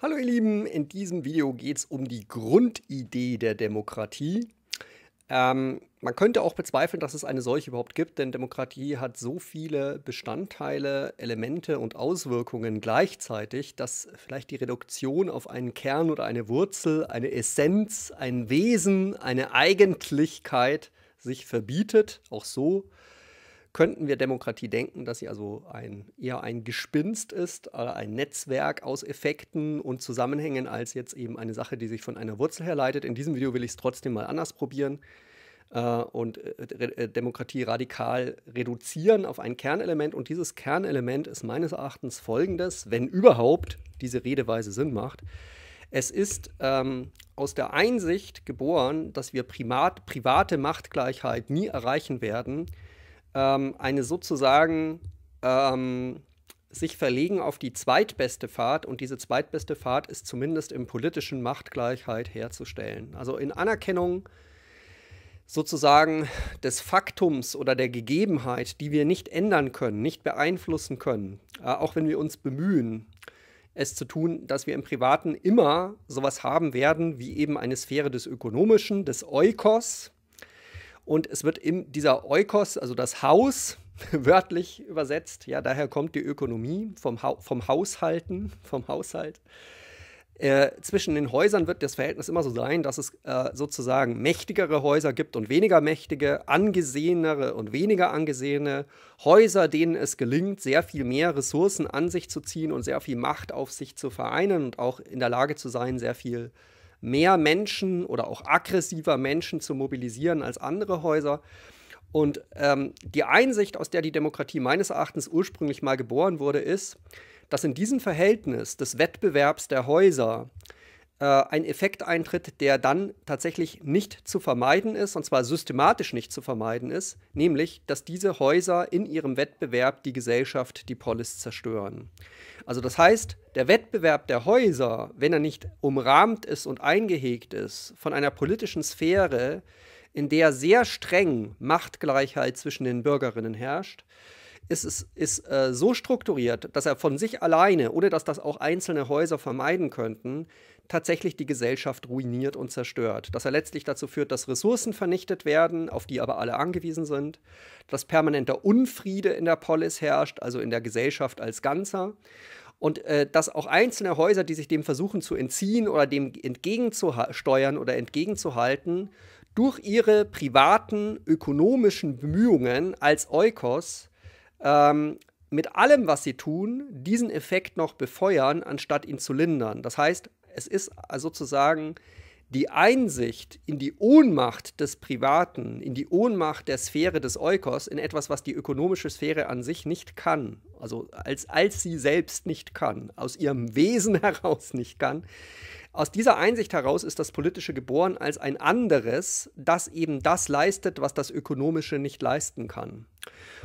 Hallo ihr Lieben, in diesem Video geht es um die Grundidee der Demokratie. Ähm, man könnte auch bezweifeln, dass es eine solche überhaupt gibt, denn Demokratie hat so viele Bestandteile, Elemente und Auswirkungen gleichzeitig, dass vielleicht die Reduktion auf einen Kern oder eine Wurzel, eine Essenz, ein Wesen, eine Eigentlichkeit sich verbietet. Auch so könnten wir Demokratie denken, dass sie also ein, eher ein Gespinst ist, äh, ein Netzwerk aus Effekten und Zusammenhängen als jetzt eben eine Sache, die sich von einer Wurzel herleitet. In diesem Video will ich es trotzdem mal anders probieren äh, und äh, Demokratie radikal reduzieren auf ein Kernelement. Und dieses Kernelement ist meines Erachtens folgendes, wenn überhaupt diese Redeweise Sinn macht. Es ist ähm, aus der Einsicht geboren, dass wir Primat, private Machtgleichheit nie erreichen werden, ähm, eine sozusagen ähm, sich verlegen auf die zweitbeste Fahrt und diese zweitbeste Fahrt ist zumindest im politischen Machtgleichheit herzustellen. Also in Anerkennung sozusagen des Faktums oder der Gegebenheit, die wir nicht ändern können, nicht beeinflussen können, äh, auch wenn wir uns bemühen, es zu tun, dass wir im Privaten immer sowas haben werden wie eben eine Sphäre des Ökonomischen, des Eukos, und es wird in dieser Oikos, also das Haus, wörtlich übersetzt, ja, daher kommt die Ökonomie vom, ha vom Haushalten, vom Haushalt. Äh, zwischen den Häusern wird das Verhältnis immer so sein, dass es äh, sozusagen mächtigere Häuser gibt und weniger mächtige, angesehenere und weniger angesehene Häuser, denen es gelingt, sehr viel mehr Ressourcen an sich zu ziehen und sehr viel Macht auf sich zu vereinen und auch in der Lage zu sein, sehr viel äh, mehr Menschen oder auch aggressiver Menschen zu mobilisieren als andere Häuser. Und ähm, die Einsicht, aus der die Demokratie meines Erachtens ursprünglich mal geboren wurde, ist, dass in diesem Verhältnis des Wettbewerbs der Häuser äh, ein Effekt eintritt, der dann tatsächlich nicht zu vermeiden ist, und zwar systematisch nicht zu vermeiden ist, nämlich, dass diese Häuser in ihrem Wettbewerb die Gesellschaft, die Polis zerstören. Also das heißt, der Wettbewerb der Häuser, wenn er nicht umrahmt ist und eingehegt ist von einer politischen Sphäre, in der sehr streng Machtgleichheit zwischen den Bürgerinnen herrscht, ist, ist, ist äh, so strukturiert, dass er von sich alleine, ohne dass das auch einzelne Häuser vermeiden könnten, tatsächlich die Gesellschaft ruiniert und zerstört. Dass er letztlich dazu führt, dass Ressourcen vernichtet werden, auf die aber alle angewiesen sind, dass permanenter Unfriede in der Polis herrscht, also in der Gesellschaft als Ganzer. Und äh, dass auch einzelne Häuser, die sich dem versuchen zu entziehen oder dem entgegenzusteuern oder entgegenzuhalten, durch ihre privaten ökonomischen Bemühungen als Eukos ähm, mit allem, was sie tun, diesen Effekt noch befeuern, anstatt ihn zu lindern. Das heißt, es ist sozusagen die Einsicht in die Ohnmacht des Privaten, in die Ohnmacht der Sphäre des Eukos, in etwas, was die ökonomische Sphäre an sich nicht kann also als, als sie selbst nicht kann, aus ihrem Wesen heraus nicht kann. Aus dieser Einsicht heraus ist das Politische geboren als ein anderes, das eben das leistet, was das Ökonomische nicht leisten kann.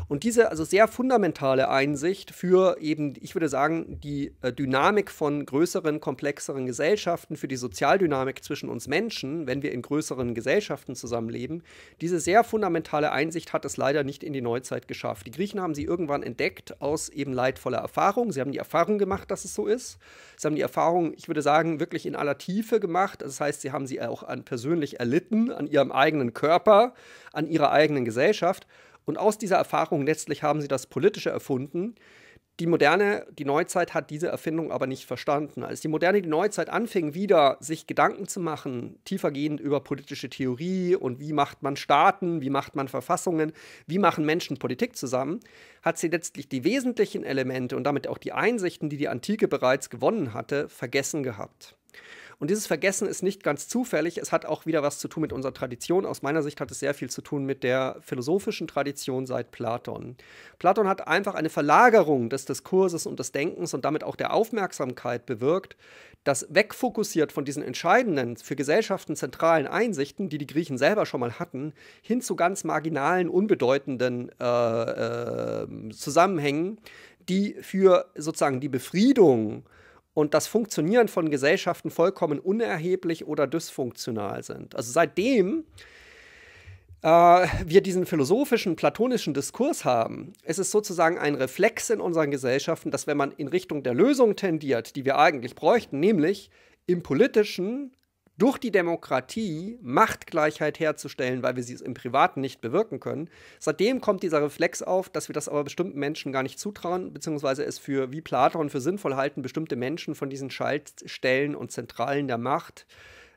Und diese also sehr fundamentale Einsicht für eben, ich würde sagen, die äh, Dynamik von größeren, komplexeren Gesellschaften, für die Sozialdynamik zwischen uns Menschen, wenn wir in größeren Gesellschaften zusammenleben, diese sehr fundamentale Einsicht hat es leider nicht in die Neuzeit geschafft. Die Griechen haben sie irgendwann entdeckt aus aus eben leidvoller Erfahrung. Sie haben die Erfahrung gemacht, dass es so ist. Sie haben die Erfahrung, ich würde sagen, wirklich in aller Tiefe gemacht. Das heißt, sie haben sie auch an, persönlich erlitten, an ihrem eigenen Körper, an ihrer eigenen Gesellschaft. Und aus dieser Erfahrung letztlich haben sie das Politische erfunden, die Moderne, die Neuzeit hat diese Erfindung aber nicht verstanden. Als die Moderne, die Neuzeit anfing, wieder sich Gedanken zu machen, tiefergehend über politische Theorie und wie macht man Staaten, wie macht man Verfassungen, wie machen Menschen Politik zusammen, hat sie letztlich die wesentlichen Elemente und damit auch die Einsichten, die die Antike bereits gewonnen hatte, vergessen gehabt. Und dieses Vergessen ist nicht ganz zufällig. Es hat auch wieder was zu tun mit unserer Tradition. Aus meiner Sicht hat es sehr viel zu tun mit der philosophischen Tradition seit Platon. Platon hat einfach eine Verlagerung des Diskurses und des Denkens und damit auch der Aufmerksamkeit bewirkt, das wegfokussiert von diesen entscheidenden, für Gesellschaften zentralen Einsichten, die die Griechen selber schon mal hatten, hin zu ganz marginalen, unbedeutenden äh, äh, Zusammenhängen, die für sozusagen die Befriedung und das Funktionieren von Gesellschaften vollkommen unerheblich oder dysfunktional sind. Also seitdem äh, wir diesen philosophischen, platonischen Diskurs haben, ist es sozusagen ein Reflex in unseren Gesellschaften, dass wenn man in Richtung der Lösung tendiert, die wir eigentlich bräuchten, nämlich im politischen durch die Demokratie Machtgleichheit herzustellen, weil wir sie im Privaten nicht bewirken können. Seitdem kommt dieser Reflex auf, dass wir das aber bestimmten Menschen gar nicht zutrauen, beziehungsweise es für, wie Platon, für sinnvoll halten, bestimmte Menschen von diesen Schaltstellen und Zentralen der Macht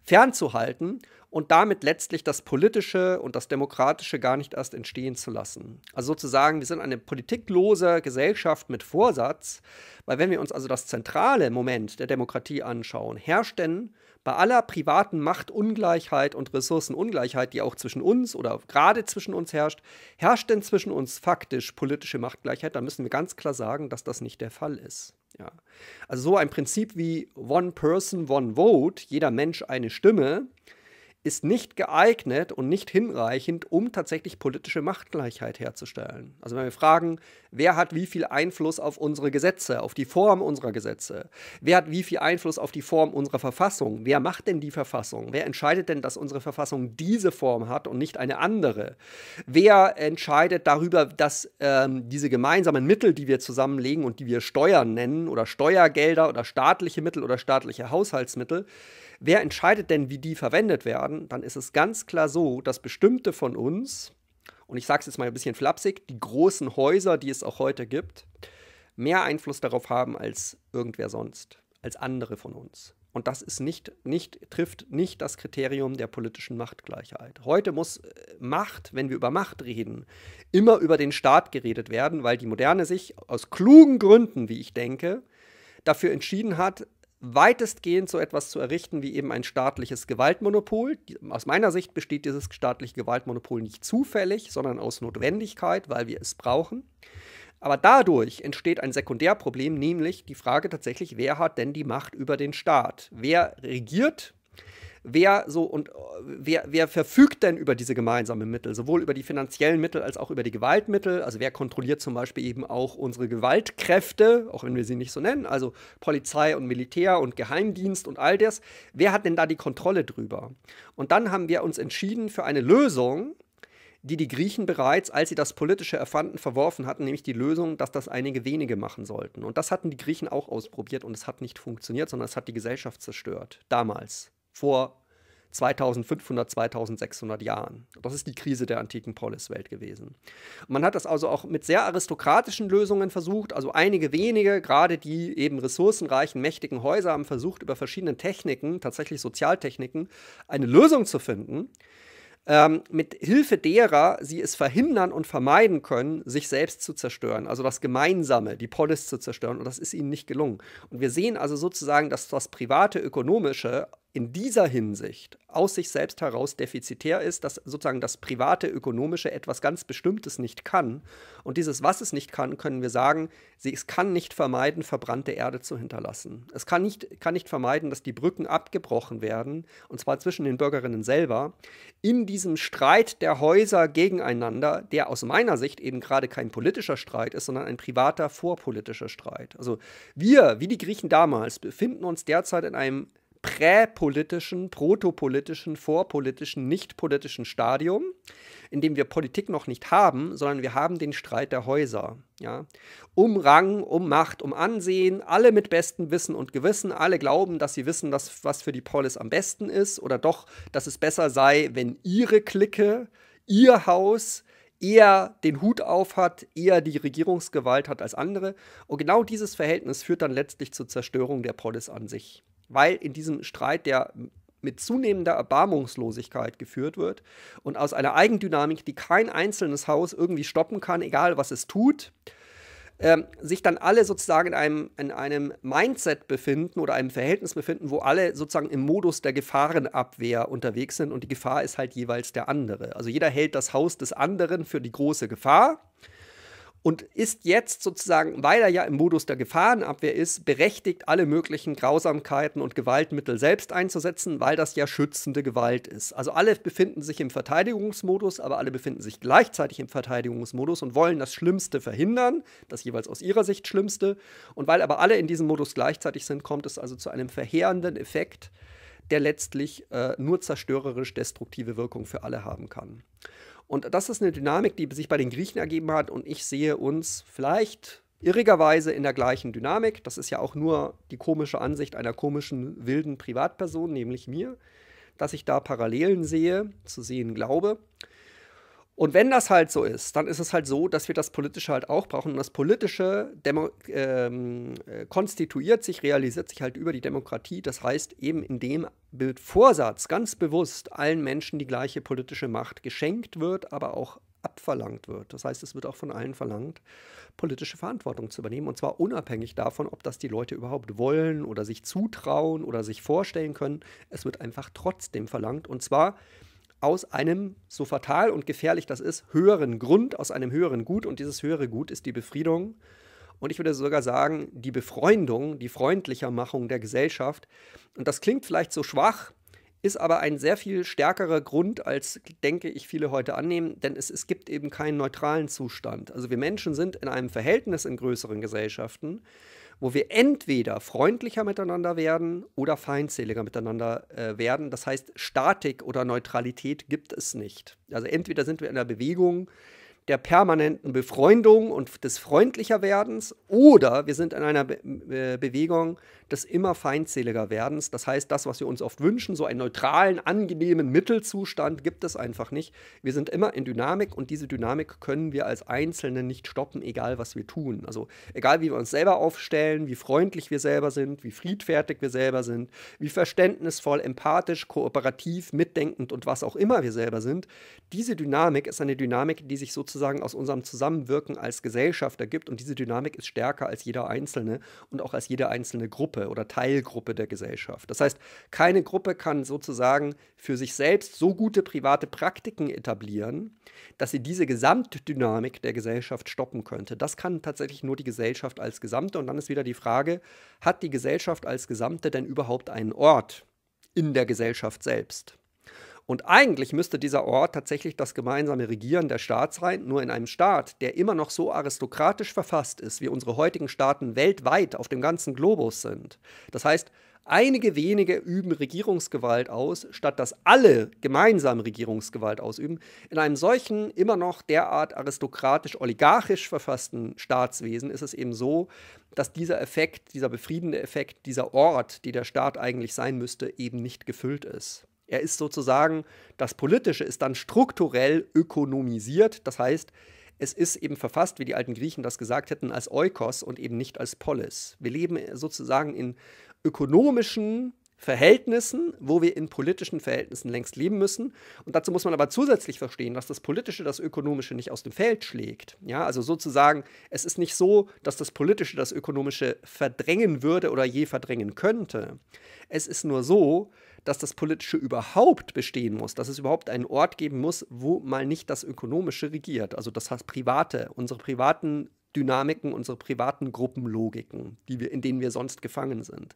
fernzuhalten und damit letztlich das Politische und das Demokratische gar nicht erst entstehen zu lassen. Also sozusagen, wir sind eine politiklose Gesellschaft mit Vorsatz, weil wenn wir uns also das zentrale Moment der Demokratie anschauen, herrscht denn bei aller privaten Machtungleichheit und Ressourcenungleichheit, die auch zwischen uns oder gerade zwischen uns herrscht, herrscht denn zwischen uns faktisch politische Machtgleichheit, Da müssen wir ganz klar sagen, dass das nicht der Fall ist. Ja. Also so ein Prinzip wie One Person, One Vote, jeder Mensch eine Stimme, ist nicht geeignet und nicht hinreichend, um tatsächlich politische Machtgleichheit herzustellen. Also wenn wir fragen, wer hat wie viel Einfluss auf unsere Gesetze, auf die Form unserer Gesetze, wer hat wie viel Einfluss auf die Form unserer Verfassung, wer macht denn die Verfassung, wer entscheidet denn, dass unsere Verfassung diese Form hat und nicht eine andere, wer entscheidet darüber, dass ähm, diese gemeinsamen Mittel, die wir zusammenlegen und die wir Steuern nennen oder Steuergelder oder staatliche Mittel oder staatliche Haushaltsmittel, wer entscheidet denn, wie die verwendet werden, dann ist es ganz klar so, dass bestimmte von uns, und ich sage es jetzt mal ein bisschen flapsig, die großen Häuser, die es auch heute gibt, mehr Einfluss darauf haben als irgendwer sonst, als andere von uns. Und das ist nicht, nicht, trifft nicht das Kriterium der politischen Machtgleichheit. Heute muss äh, Macht, wenn wir über Macht reden, immer über den Staat geredet werden, weil die Moderne sich aus klugen Gründen, wie ich denke, dafür entschieden hat, weitestgehend so etwas zu errichten wie eben ein staatliches Gewaltmonopol. Aus meiner Sicht besteht dieses staatliche Gewaltmonopol nicht zufällig, sondern aus Notwendigkeit, weil wir es brauchen. Aber dadurch entsteht ein Sekundärproblem, nämlich die Frage tatsächlich, wer hat denn die Macht über den Staat? Wer regiert wer so und äh, wer, wer verfügt denn über diese gemeinsamen Mittel, sowohl über die finanziellen Mittel als auch über die Gewaltmittel. Also wer kontrolliert zum Beispiel eben auch unsere Gewaltkräfte, auch wenn wir sie nicht so nennen, also Polizei und Militär und Geheimdienst und all das. Wer hat denn da die Kontrolle drüber? Und dann haben wir uns entschieden für eine Lösung, die die Griechen bereits, als sie das politische erfanden, verworfen hatten, nämlich die Lösung, dass das einige wenige machen sollten. Und das hatten die Griechen auch ausprobiert und es hat nicht funktioniert, sondern es hat die Gesellschaft zerstört. Damals vor 2500, 2600 Jahren. Das ist die Krise der antiken Poliswelt gewesen. Man hat das also auch mit sehr aristokratischen Lösungen versucht, also einige wenige, gerade die eben ressourcenreichen, mächtigen Häuser haben versucht, über verschiedene Techniken, tatsächlich Sozialtechniken, eine Lösung zu finden, ähm, mit Hilfe derer sie es verhindern und vermeiden können, sich selbst zu zerstören, also das Gemeinsame, die Polis zu zerstören. Und das ist ihnen nicht gelungen. Und wir sehen also sozusagen, dass das private Ökonomische in dieser Hinsicht aus sich selbst heraus defizitär ist, dass sozusagen das private ökonomische etwas ganz Bestimmtes nicht kann. Und dieses, was es nicht kann, können wir sagen, sie, es kann nicht vermeiden, verbrannte Erde zu hinterlassen. Es kann nicht, kann nicht vermeiden, dass die Brücken abgebrochen werden, und zwar zwischen den Bürgerinnen selber, in diesem Streit der Häuser gegeneinander, der aus meiner Sicht eben gerade kein politischer Streit ist, sondern ein privater vorpolitischer Streit. Also wir, wie die Griechen damals, befinden uns derzeit in einem präpolitischen, protopolitischen, vorpolitischen, nichtpolitischen Stadium, in dem wir Politik noch nicht haben, sondern wir haben den Streit der Häuser. Ja? Um Rang, um Macht, um Ansehen, alle mit bestem Wissen und Gewissen, alle glauben, dass sie wissen, dass, was für die Polis am besten ist oder doch, dass es besser sei, wenn ihre Clique, ihr Haus, eher den Hut auf hat, eher die Regierungsgewalt hat als andere. Und genau dieses Verhältnis führt dann letztlich zur Zerstörung der Polis an sich weil in diesem Streit, der mit zunehmender Erbarmungslosigkeit geführt wird und aus einer Eigendynamik, die kein einzelnes Haus irgendwie stoppen kann, egal was es tut, ähm, sich dann alle sozusagen in einem, in einem Mindset befinden oder einem Verhältnis befinden, wo alle sozusagen im Modus der Gefahrenabwehr unterwegs sind und die Gefahr ist halt jeweils der andere. Also jeder hält das Haus des anderen für die große Gefahr und ist jetzt sozusagen, weil er ja im Modus der Gefahrenabwehr ist, berechtigt, alle möglichen Grausamkeiten und Gewaltmittel selbst einzusetzen, weil das ja schützende Gewalt ist. Also alle befinden sich im Verteidigungsmodus, aber alle befinden sich gleichzeitig im Verteidigungsmodus und wollen das Schlimmste verhindern, das jeweils aus ihrer Sicht Schlimmste. Und weil aber alle in diesem Modus gleichzeitig sind, kommt es also zu einem verheerenden Effekt, der letztlich äh, nur zerstörerisch destruktive Wirkung für alle haben kann. Und das ist eine Dynamik, die sich bei den Griechen ergeben hat. Und ich sehe uns vielleicht irrigerweise in der gleichen Dynamik. Das ist ja auch nur die komische Ansicht einer komischen, wilden Privatperson, nämlich mir, dass ich da Parallelen sehe, zu sehen glaube. Und wenn das halt so ist, dann ist es halt so, dass wir das Politische halt auch brauchen. Und das Politische Demo ähm, äh, konstituiert sich, realisiert sich halt über die Demokratie. Das heißt eben, in dem Vorsatz ganz bewusst allen Menschen die gleiche politische Macht geschenkt wird, aber auch abverlangt wird. Das heißt, es wird auch von allen verlangt, politische Verantwortung zu übernehmen. Und zwar unabhängig davon, ob das die Leute überhaupt wollen oder sich zutrauen oder sich vorstellen können. Es wird einfach trotzdem verlangt. Und zwar aus einem, so fatal und gefährlich das ist, höheren Grund, aus einem höheren Gut. Und dieses höhere Gut ist die Befriedung. Und ich würde sogar sagen, die Befreundung, die freundlicher Machung der Gesellschaft. Und das klingt vielleicht so schwach, ist aber ein sehr viel stärkerer Grund, als denke ich viele heute annehmen, denn es, es gibt eben keinen neutralen Zustand. Also wir Menschen sind in einem Verhältnis in größeren Gesellschaften, wo wir entweder freundlicher miteinander werden oder feindseliger miteinander äh, werden. Das heißt, Statik oder Neutralität gibt es nicht. Also entweder sind wir in einer Bewegung der permanenten Befreundung und des freundlicher Werdens oder wir sind in einer Be Be äh, Bewegung des immer feindseliger Werdens. Das heißt, das, was wir uns oft wünschen, so einen neutralen, angenehmen Mittelzustand, gibt es einfach nicht. Wir sind immer in Dynamik und diese Dynamik können wir als Einzelne nicht stoppen, egal was wir tun. Also egal, wie wir uns selber aufstellen, wie freundlich wir selber sind, wie friedfertig wir selber sind, wie verständnisvoll, empathisch, kooperativ, mitdenkend und was auch immer wir selber sind. Diese Dynamik ist eine Dynamik, die sich sozusagen aus unserem Zusammenwirken als Gesellschaft ergibt und diese Dynamik ist stärker als jeder Einzelne und auch als jede einzelne Gruppe. Gruppe oder Teilgruppe der Gesellschaft. Das heißt, keine Gruppe kann sozusagen für sich selbst so gute private Praktiken etablieren, dass sie diese Gesamtdynamik der Gesellschaft stoppen könnte. Das kann tatsächlich nur die Gesellschaft als Gesamte. Und dann ist wieder die Frage, hat die Gesellschaft als Gesamte denn überhaupt einen Ort in der Gesellschaft selbst? Und eigentlich müsste dieser Ort tatsächlich das gemeinsame Regieren der Staat sein, nur in einem Staat, der immer noch so aristokratisch verfasst ist, wie unsere heutigen Staaten weltweit auf dem ganzen Globus sind. Das heißt, einige wenige üben Regierungsgewalt aus, statt dass alle gemeinsam Regierungsgewalt ausüben. In einem solchen, immer noch derart aristokratisch-oligarchisch verfassten Staatswesen ist es eben so, dass dieser Effekt, dieser befriedende Effekt, dieser Ort, die der Staat eigentlich sein müsste, eben nicht gefüllt ist. Er ist sozusagen, das Politische ist dann strukturell ökonomisiert. Das heißt, es ist eben verfasst, wie die alten Griechen das gesagt hätten, als Oikos und eben nicht als Polis. Wir leben sozusagen in ökonomischen Verhältnissen, wo wir in politischen Verhältnissen längst leben müssen. Und dazu muss man aber zusätzlich verstehen, dass das Politische das Ökonomische nicht aus dem Feld schlägt. Ja, also sozusagen, es ist nicht so, dass das Politische das Ökonomische verdrängen würde oder je verdrängen könnte. Es ist nur so, dass dass das Politische überhaupt bestehen muss, dass es überhaupt einen Ort geben muss, wo mal nicht das Ökonomische regiert, also das heißt Private, unsere privaten Dynamiken, unsere privaten Gruppenlogiken, die wir, in denen wir sonst gefangen sind.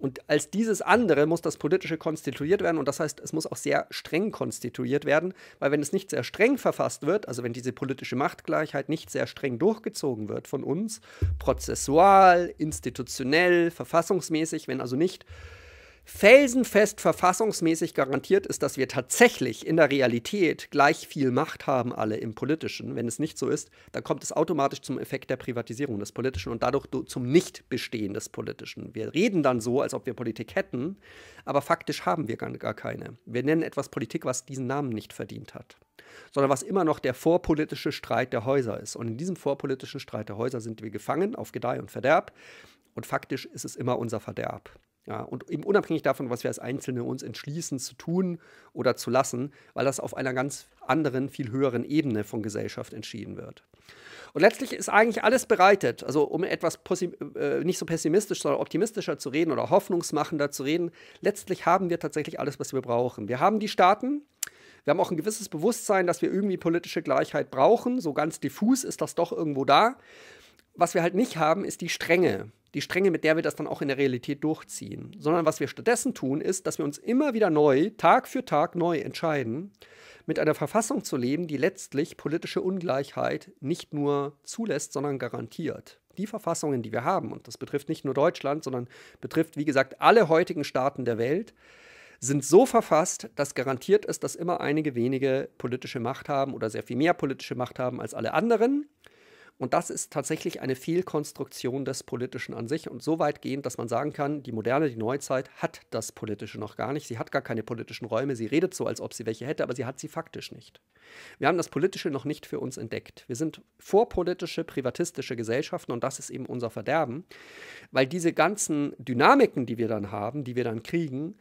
Und als dieses andere muss das Politische konstituiert werden und das heißt, es muss auch sehr streng konstituiert werden, weil wenn es nicht sehr streng verfasst wird, also wenn diese politische Machtgleichheit nicht sehr streng durchgezogen wird von uns, prozessual, institutionell, verfassungsmäßig, wenn also nicht felsenfest verfassungsmäßig garantiert ist, dass wir tatsächlich in der Realität gleich viel Macht haben, alle im Politischen, wenn es nicht so ist, dann kommt es automatisch zum Effekt der Privatisierung des Politischen und dadurch zum Nichtbestehen des Politischen. Wir reden dann so, als ob wir Politik hätten, aber faktisch haben wir gar, keine. Wir nennen etwas Politik, was diesen Namen nicht verdient hat, sondern was immer noch der vorpolitische Streit der Häuser ist. Und in diesem vorpolitischen Streit der Häuser sind wir gefangen auf Gedeih und Verderb. Und faktisch ist es immer unser Verderb. Ja, und eben unabhängig davon, was wir als Einzelne uns entschließen zu tun oder zu lassen, weil das auf einer ganz anderen, viel höheren Ebene von Gesellschaft entschieden wird. Und letztlich ist eigentlich alles bereitet, also um etwas äh, nicht so pessimistisch, sondern optimistischer zu reden oder hoffnungsmachender zu reden, letztlich haben wir tatsächlich alles, was wir brauchen. Wir haben die Staaten, wir haben auch ein gewisses Bewusstsein, dass wir irgendwie politische Gleichheit brauchen, so ganz diffus ist das doch irgendwo da. Was wir halt nicht haben, ist die Strenge die Strenge, mit der wir das dann auch in der Realität durchziehen, sondern was wir stattdessen tun, ist, dass wir uns immer wieder neu, Tag für Tag neu entscheiden, mit einer Verfassung zu leben, die letztlich politische Ungleichheit nicht nur zulässt, sondern garantiert. Die Verfassungen, die wir haben, und das betrifft nicht nur Deutschland, sondern betrifft, wie gesagt, alle heutigen Staaten der Welt, sind so verfasst, dass garantiert ist, dass immer einige wenige politische Macht haben oder sehr viel mehr politische Macht haben als alle anderen. Und das ist tatsächlich eine Fehlkonstruktion des Politischen an sich und so weitgehend, dass man sagen kann, die moderne, die Neuzeit hat das Politische noch gar nicht. Sie hat gar keine politischen Räume. Sie redet so, als ob sie welche hätte, aber sie hat sie faktisch nicht. Wir haben das Politische noch nicht für uns entdeckt. Wir sind vorpolitische, privatistische Gesellschaften und das ist eben unser Verderben, weil diese ganzen Dynamiken, die wir dann haben, die wir dann kriegen,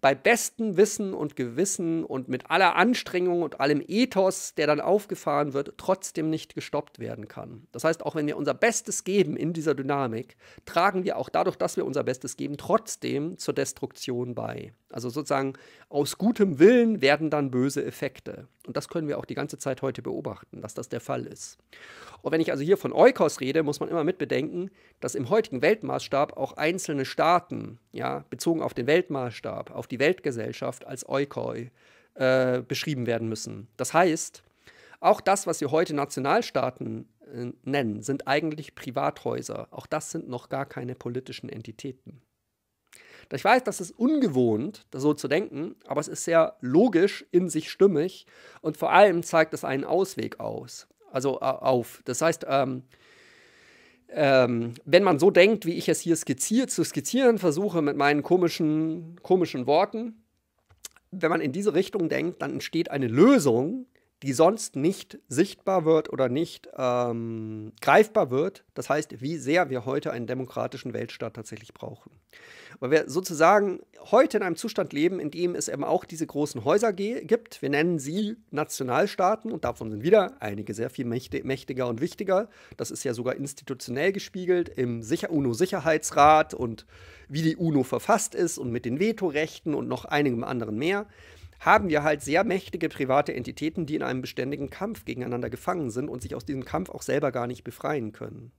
bei bestem Wissen und Gewissen und mit aller Anstrengung und allem Ethos, der dann aufgefahren wird, trotzdem nicht gestoppt werden kann. Das heißt, auch wenn wir unser Bestes geben in dieser Dynamik, tragen wir auch dadurch, dass wir unser Bestes geben, trotzdem zur Destruktion bei. Also sozusagen aus gutem Willen werden dann böse Effekte. Und das können wir auch die ganze Zeit heute beobachten, dass das der Fall ist. Und wenn ich also hier von Eukos rede, muss man immer mitbedenken, dass im heutigen Weltmaßstab auch einzelne Staaten, ja, bezogen auf den Weltmaßstab, auf die Weltgesellschaft als Eukoi äh, beschrieben werden müssen. Das heißt, auch das, was wir heute Nationalstaaten äh, nennen, sind eigentlich Privathäuser. Auch das sind noch gar keine politischen Entitäten. Ich weiß, das ist ungewohnt, so zu denken, aber es ist sehr logisch, in sich stimmig und vor allem zeigt es einen Ausweg aus, also äh, auf. Das heißt, ähm, ähm, wenn man so denkt, wie ich es hier skizziert, zu skizzieren versuche mit meinen komischen, komischen Worten, wenn man in diese Richtung denkt, dann entsteht eine Lösung, die sonst nicht sichtbar wird oder nicht ähm, greifbar wird. Das heißt, wie sehr wir heute einen demokratischen Weltstaat tatsächlich brauchen. Weil wir sozusagen heute in einem Zustand leben, in dem es eben auch diese großen Häuser gibt. Wir nennen sie Nationalstaaten und davon sind wieder einige sehr viel mächtiger und wichtiger. Das ist ja sogar institutionell gespiegelt im UNO-Sicherheitsrat und wie die UNO verfasst ist und mit den Vetorechten und noch einigem anderen mehr haben wir halt sehr mächtige private Entitäten, die in einem beständigen Kampf gegeneinander gefangen sind und sich aus diesem Kampf auch selber gar nicht befreien können.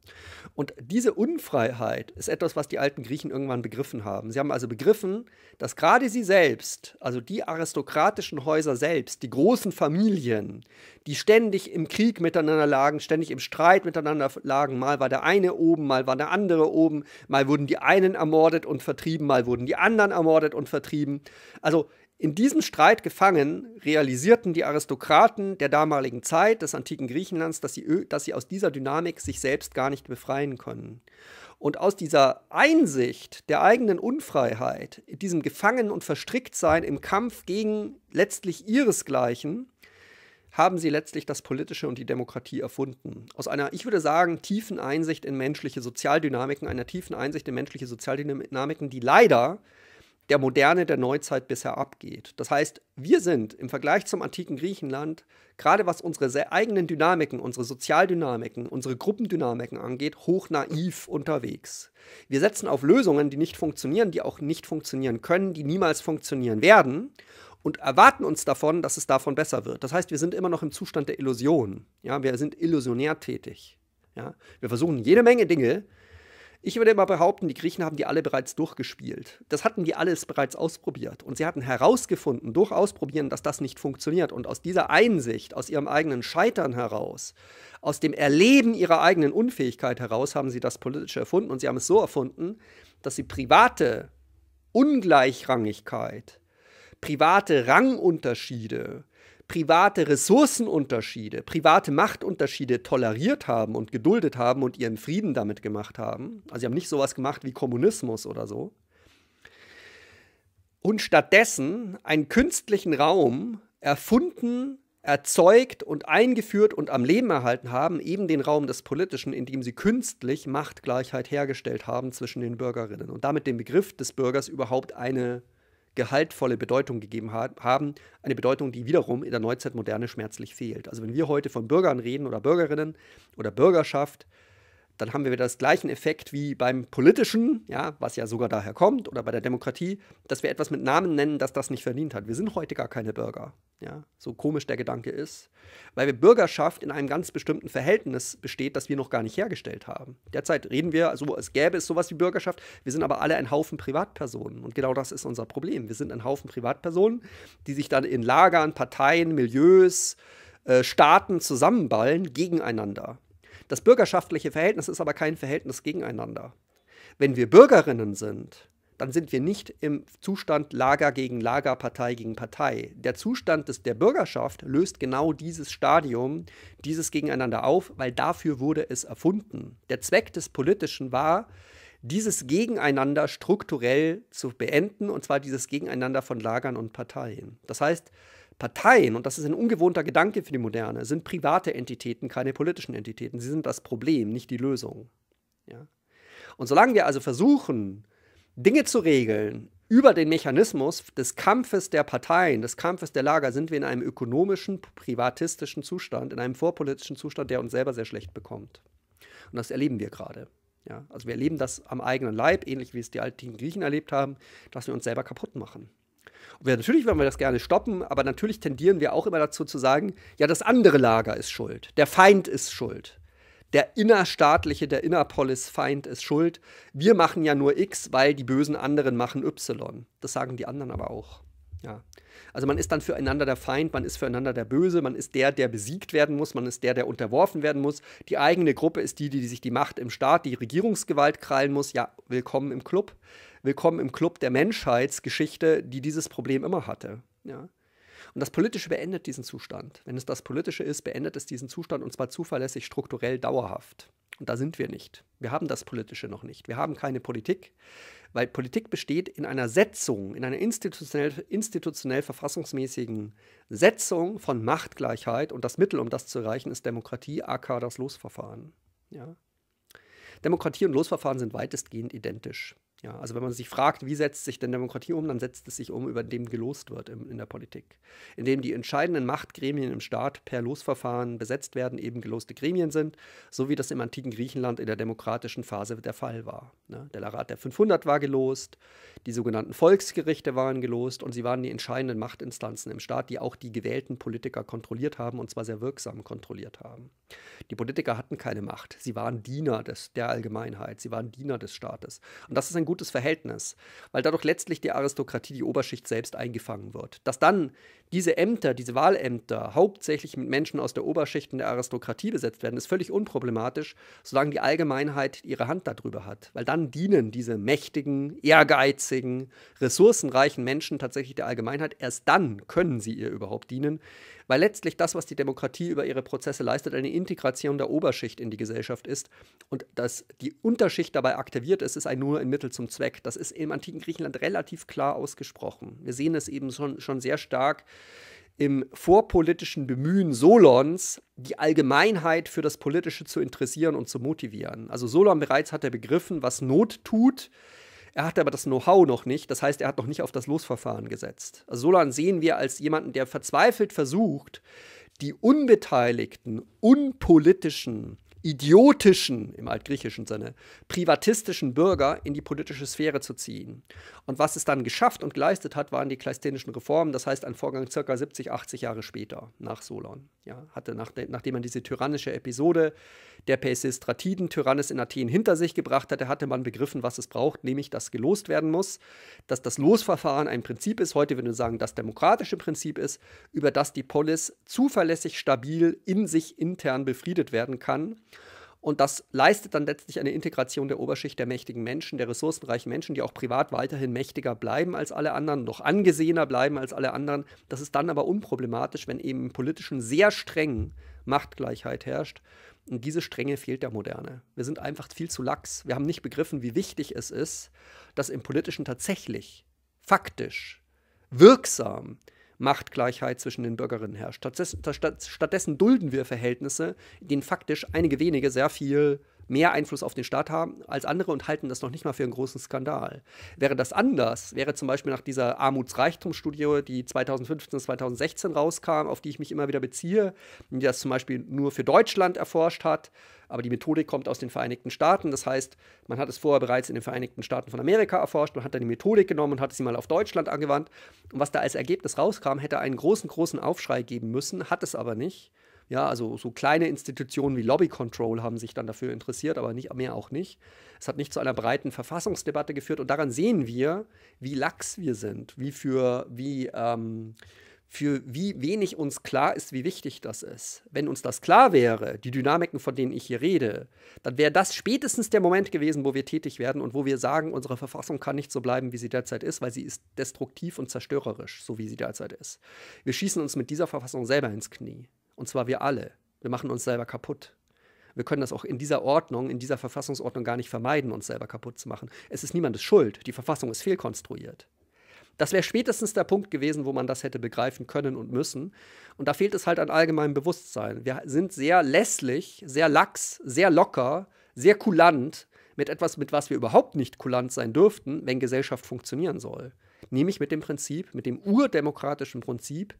Und diese Unfreiheit ist etwas, was die alten Griechen irgendwann begriffen haben. Sie haben also begriffen, dass gerade sie selbst, also die aristokratischen Häuser selbst, die großen Familien, die ständig im Krieg miteinander lagen, ständig im Streit miteinander lagen, mal war der eine oben, mal war der andere oben, mal wurden die einen ermordet und vertrieben, mal wurden die anderen ermordet und vertrieben. Also in diesem Streit gefangen realisierten die Aristokraten der damaligen Zeit des antiken Griechenlands, dass sie, dass sie aus dieser Dynamik sich selbst gar nicht befreien können. Und aus dieser Einsicht der eigenen Unfreiheit, diesem Gefangen- und Verstricktsein im Kampf gegen letztlich ihresgleichen, haben sie letztlich das Politische und die Demokratie erfunden. Aus einer, ich würde sagen, tiefen Einsicht in menschliche Sozialdynamiken, einer tiefen Einsicht in menschliche Sozialdynamiken, die leider der Moderne der Neuzeit bisher abgeht. Das heißt, wir sind im Vergleich zum antiken Griechenland, gerade was unsere eigenen Dynamiken, unsere Sozialdynamiken, unsere Gruppendynamiken angeht, hoch naiv unterwegs. Wir setzen auf Lösungen, die nicht funktionieren, die auch nicht funktionieren können, die niemals funktionieren werden und erwarten uns davon, dass es davon besser wird. Das heißt, wir sind immer noch im Zustand der Illusion. Ja, wir sind illusionär tätig. Ja, wir versuchen jede Menge Dinge, ich würde mal behaupten, die Griechen haben die alle bereits durchgespielt. Das hatten die alles bereits ausprobiert. Und sie hatten herausgefunden, durch Ausprobieren, dass das nicht funktioniert. Und aus dieser Einsicht, aus ihrem eigenen Scheitern heraus, aus dem Erleben ihrer eigenen Unfähigkeit heraus, haben sie das politisch erfunden. Und sie haben es so erfunden, dass sie private Ungleichrangigkeit, private Rangunterschiede, private Ressourcenunterschiede, private Machtunterschiede toleriert haben und geduldet haben und ihren Frieden damit gemacht haben. Also sie haben nicht sowas gemacht wie Kommunismus oder so. Und stattdessen einen künstlichen Raum erfunden, erzeugt und eingeführt und am Leben erhalten haben, eben den Raum des Politischen, in dem sie künstlich Machtgleichheit hergestellt haben zwischen den Bürgerinnen und damit den Begriff des Bürgers überhaupt eine gehaltvolle Bedeutung gegeben ha haben. Eine Bedeutung, die wiederum in der Neuzeitmoderne schmerzlich fehlt. Also wenn wir heute von Bürgern reden oder Bürgerinnen oder Bürgerschaft, dann haben wir wieder das gleichen Effekt wie beim politischen, ja, was ja sogar daher kommt, oder bei der Demokratie, dass wir etwas mit Namen nennen, das das nicht verdient hat. Wir sind heute gar keine Bürger, ja, so komisch der Gedanke ist, weil wir Bürgerschaft in einem ganz bestimmten Verhältnis besteht, das wir noch gar nicht hergestellt haben. Derzeit reden wir so, also als gäbe es sowas wie Bürgerschaft, wir sind aber alle ein Haufen Privatpersonen und genau das ist unser Problem. Wir sind ein Haufen Privatpersonen, die sich dann in Lagern, Parteien, Milieus, äh, Staaten zusammenballen gegeneinander. Das bürgerschaftliche Verhältnis ist aber kein Verhältnis gegeneinander. Wenn wir Bürgerinnen sind, dann sind wir nicht im Zustand Lager gegen Lager, Partei gegen Partei. Der Zustand des, der Bürgerschaft löst genau dieses Stadium, dieses Gegeneinander auf, weil dafür wurde es erfunden. Der Zweck des Politischen war, dieses Gegeneinander strukturell zu beenden, und zwar dieses Gegeneinander von Lagern und Parteien. Das heißt, Parteien, und das ist ein ungewohnter Gedanke für die Moderne, sind private Entitäten, keine politischen Entitäten. Sie sind das Problem, nicht die Lösung. Ja? Und solange wir also versuchen, Dinge zu regeln über den Mechanismus des Kampfes der Parteien, des Kampfes der Lager, sind wir in einem ökonomischen, privatistischen Zustand, in einem vorpolitischen Zustand, der uns selber sehr schlecht bekommt. Und das erleben wir gerade. Ja? Also wir erleben das am eigenen Leib, ähnlich wie es die alten Griechen erlebt haben, dass wir uns selber kaputt machen. Und wir, natürlich wollen wir das gerne stoppen, aber natürlich tendieren wir auch immer dazu zu sagen, ja, das andere Lager ist schuld, der Feind ist schuld. Der innerstaatliche, der Innerpolis-Feind ist schuld. Wir machen ja nur X, weil die bösen anderen machen Y. Das sagen die anderen aber auch. Ja. Also man ist dann füreinander der Feind, man ist füreinander der Böse, man ist der, der besiegt werden muss, man ist der, der unterworfen werden muss. Die eigene Gruppe ist die, die sich die Macht im Staat, die Regierungsgewalt krallen muss. Ja, willkommen im Club willkommen im Club der Menschheitsgeschichte, die dieses Problem immer hatte. Ja. Und das Politische beendet diesen Zustand. Wenn es das Politische ist, beendet es diesen Zustand und zwar zuverlässig, strukturell, dauerhaft. Und da sind wir nicht. Wir haben das Politische noch nicht. Wir haben keine Politik, weil Politik besteht in einer Setzung, in einer institutionell, institutionell verfassungsmäßigen Setzung von Machtgleichheit und das Mittel, um das zu erreichen, ist Demokratie, aka das Losverfahren. Ja? Demokratie und Losverfahren sind weitestgehend identisch. Ja, also wenn man sich fragt, wie setzt sich denn Demokratie um, dann setzt es sich um, über dem gelost wird in, in der Politik. Indem die entscheidenden Machtgremien im Staat per Losverfahren besetzt werden, eben geloste Gremien sind, so wie das im antiken Griechenland in der demokratischen Phase der Fall war. Ne? Der Rat der 500 war gelost, die sogenannten Volksgerichte waren gelost und sie waren die entscheidenden Machtinstanzen im Staat, die auch die gewählten Politiker kontrolliert haben und zwar sehr wirksam kontrolliert haben. Die Politiker hatten keine Macht, sie waren Diener des, der Allgemeinheit, sie waren Diener des Staates. Und das ist ein guter gutes Verhältnis, weil dadurch letztlich die Aristokratie, die Oberschicht selbst eingefangen wird. Dass dann diese Ämter, diese Wahlämter hauptsächlich mit Menschen aus der Oberschicht und der Aristokratie besetzt werden, ist völlig unproblematisch, solange die Allgemeinheit ihre Hand darüber hat. Weil dann dienen diese mächtigen, ehrgeizigen, ressourcenreichen Menschen tatsächlich der Allgemeinheit. Erst dann können sie ihr überhaupt dienen weil letztlich das, was die Demokratie über ihre Prozesse leistet, eine Integration der Oberschicht in die Gesellschaft ist und dass die Unterschicht dabei aktiviert ist, ist ein nur ein Mittel zum Zweck. Das ist im antiken Griechenland relativ klar ausgesprochen. Wir sehen es eben schon, schon sehr stark im vorpolitischen Bemühen Solons, die Allgemeinheit für das Politische zu interessieren und zu motivieren. Also Solon bereits hat er begriffen, was Not tut, er hatte aber das Know-how noch nicht, das heißt, er hat noch nicht auf das Losverfahren gesetzt. Also Solan sehen wir als jemanden, der verzweifelt versucht, die unbeteiligten, unpolitischen idiotischen, im altgriechischen Sinne, privatistischen Bürger in die politische Sphäre zu ziehen. Und was es dann geschafft und geleistet hat, waren die kleistinischen Reformen, das heißt ein Vorgang circa 70, 80 Jahre später, nach Solon. Ja, hatte nach de, nachdem man diese tyrannische Episode der Peisistratiden, Tyrannis in Athen, hinter sich gebracht hatte, hatte man begriffen, was es braucht, nämlich, dass gelost werden muss, dass das Losverfahren ein Prinzip ist, heute würden wir sagen, das demokratische Prinzip ist, über das die Polis zuverlässig, stabil in sich intern befriedet werden kann und das leistet dann letztlich eine Integration der Oberschicht der mächtigen Menschen, der ressourcenreichen Menschen, die auch privat weiterhin mächtiger bleiben als alle anderen, noch angesehener bleiben als alle anderen. Das ist dann aber unproblematisch, wenn eben im politischen sehr streng Machtgleichheit herrscht. Und diese Strenge fehlt der Moderne. Wir sind einfach viel zu lax. Wir haben nicht begriffen, wie wichtig es ist, dass im politischen tatsächlich, faktisch, wirksam Machtgleichheit zwischen den Bürgerinnen herrscht. Stattdessen, stattdessen dulden wir Verhältnisse, in denen faktisch einige wenige sehr viel mehr Einfluss auf den Staat haben als andere und halten das noch nicht mal für einen großen Skandal. Wäre das anders, wäre zum Beispiel nach dieser Armutsreichtumsstudie, die 2015, 2016 rauskam, auf die ich mich immer wieder beziehe, die das zum Beispiel nur für Deutschland erforscht hat, aber die Methodik kommt aus den Vereinigten Staaten. Das heißt, man hat es vorher bereits in den Vereinigten Staaten von Amerika erforscht, und hat dann die Methodik genommen und hat sie mal auf Deutschland angewandt. Und was da als Ergebnis rauskam, hätte einen großen, großen Aufschrei geben müssen, hat es aber nicht. Ja, also so kleine Institutionen wie Lobby Control haben sich dann dafür interessiert, aber nicht, mehr auch nicht. Es hat nicht zu einer breiten Verfassungsdebatte geführt und daran sehen wir, wie lax wir sind, wie für, wie, ähm, für wie wenig uns klar ist, wie wichtig das ist. Wenn uns das klar wäre, die Dynamiken, von denen ich hier rede, dann wäre das spätestens der Moment gewesen, wo wir tätig werden und wo wir sagen, unsere Verfassung kann nicht so bleiben, wie sie derzeit ist, weil sie ist destruktiv und zerstörerisch, so wie sie derzeit ist. Wir schießen uns mit dieser Verfassung selber ins Knie. Und zwar wir alle. Wir machen uns selber kaputt. Wir können das auch in dieser Ordnung, in dieser Verfassungsordnung gar nicht vermeiden, uns selber kaputt zu machen. Es ist niemandes Schuld. Die Verfassung ist fehlkonstruiert. Das wäre spätestens der Punkt gewesen, wo man das hätte begreifen können und müssen. Und da fehlt es halt an allgemeinem Bewusstsein. Wir sind sehr lässlich, sehr lax, sehr locker, sehr kulant mit etwas, mit was wir überhaupt nicht kulant sein dürften, wenn Gesellschaft funktionieren soll. Nämlich mit dem Prinzip, mit dem urdemokratischen Prinzip